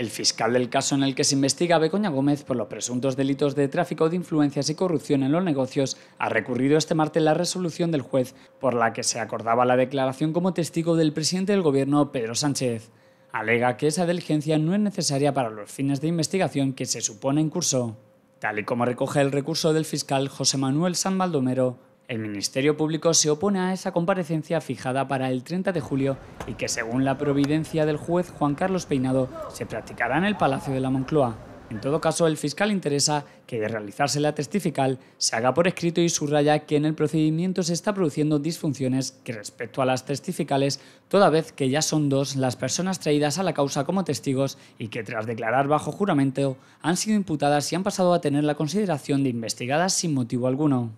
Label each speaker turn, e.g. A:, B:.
A: El fiscal del caso en el que se investiga a Begoña Gómez por los presuntos delitos de tráfico de influencias y corrupción en los negocios ha recurrido este martes la resolución del juez por la que se acordaba la declaración como testigo del presidente del gobierno Pedro Sánchez. Alega que esa diligencia no es necesaria para los fines de investigación que se supone en curso. Tal y como recoge el recurso del fiscal José Manuel San Baldomero, el Ministerio Público se opone a esa comparecencia fijada para el 30 de julio y que, según la providencia del juez Juan Carlos Peinado, se practicará en el Palacio de la Moncloa. En todo caso, el fiscal interesa que, de realizarse la testifical, se haga por escrito y subraya que en el procedimiento se está produciendo disfunciones que respecto a las testificales, toda vez que ya son dos las personas traídas a la causa como testigos y que, tras declarar bajo juramento, han sido imputadas y han pasado a tener la consideración de investigadas sin motivo alguno.